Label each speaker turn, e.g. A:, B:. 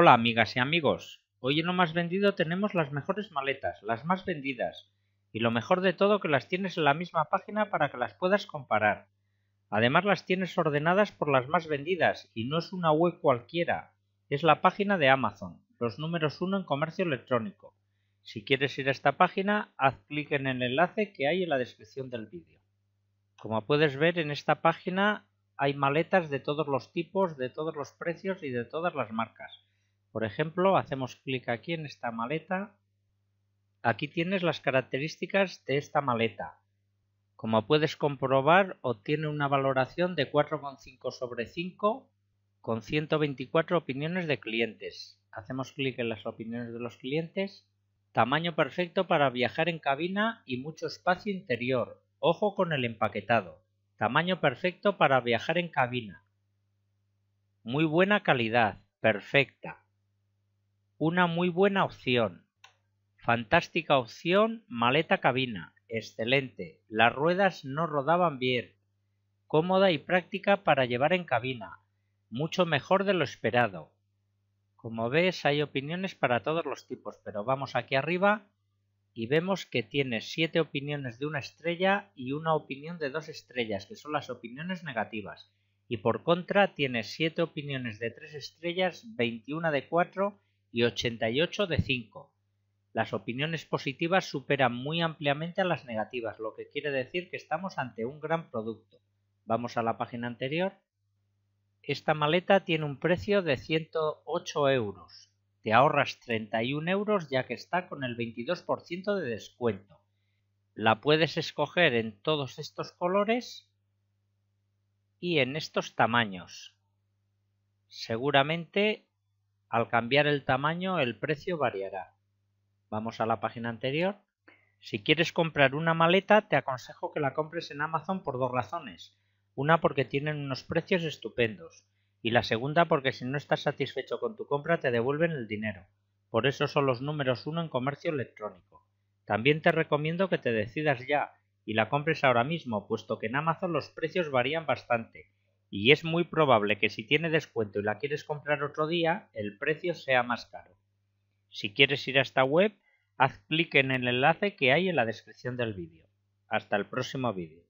A: Hola amigas y amigos, hoy en lo más vendido tenemos las mejores maletas, las más vendidas, y lo mejor de todo que las tienes en la misma página para que las puedas comparar. Además las tienes ordenadas por las más vendidas y no es una web cualquiera, es la página de Amazon, los números uno en comercio electrónico. Si quieres ir a esta página, haz clic en el enlace que hay en la descripción del vídeo. Como puedes ver en esta página hay maletas de todos los tipos, de todos los precios y de todas las marcas. Por ejemplo, hacemos clic aquí en esta maleta. Aquí tienes las características de esta maleta. Como puedes comprobar, obtiene una valoración de 4,5 sobre 5 con 124 opiniones de clientes. Hacemos clic en las opiniones de los clientes. Tamaño perfecto para viajar en cabina y mucho espacio interior. Ojo con el empaquetado. Tamaño perfecto para viajar en cabina. Muy buena calidad. Perfecta. Una muy buena opción. Fantástica opción, maleta cabina. Excelente. Las ruedas no rodaban bien. Cómoda y práctica para llevar en cabina. Mucho mejor de lo esperado. Como ves, hay opiniones para todos los tipos, pero vamos aquí arriba y vemos que tiene siete opiniones de una estrella y una opinión de dos estrellas, que son las opiniones negativas. Y por contra, tiene siete opiniones de tres estrellas, 21 de 4 y 88 de 5. Las opiniones positivas superan muy ampliamente a las negativas, lo que quiere decir que estamos ante un gran producto. Vamos a la página anterior. Esta maleta tiene un precio de 108 euros. Te ahorras 31 euros ya que está con el 22% de descuento. La puedes escoger en todos estos colores y en estos tamaños. Seguramente al cambiar el tamaño el precio variará. Vamos a la página anterior. Si quieres comprar una maleta te aconsejo que la compres en Amazon por dos razones. Una porque tienen unos precios estupendos y la segunda porque si no estás satisfecho con tu compra te devuelven el dinero. Por eso son los números uno en comercio electrónico. También te recomiendo que te decidas ya y la compres ahora mismo, puesto que en Amazon los precios varían bastante y es muy probable que si tiene descuento y la quieres comprar otro día, el precio sea más caro. Si quieres ir a esta web, haz clic en el enlace que hay en la descripción del vídeo. Hasta el próximo vídeo.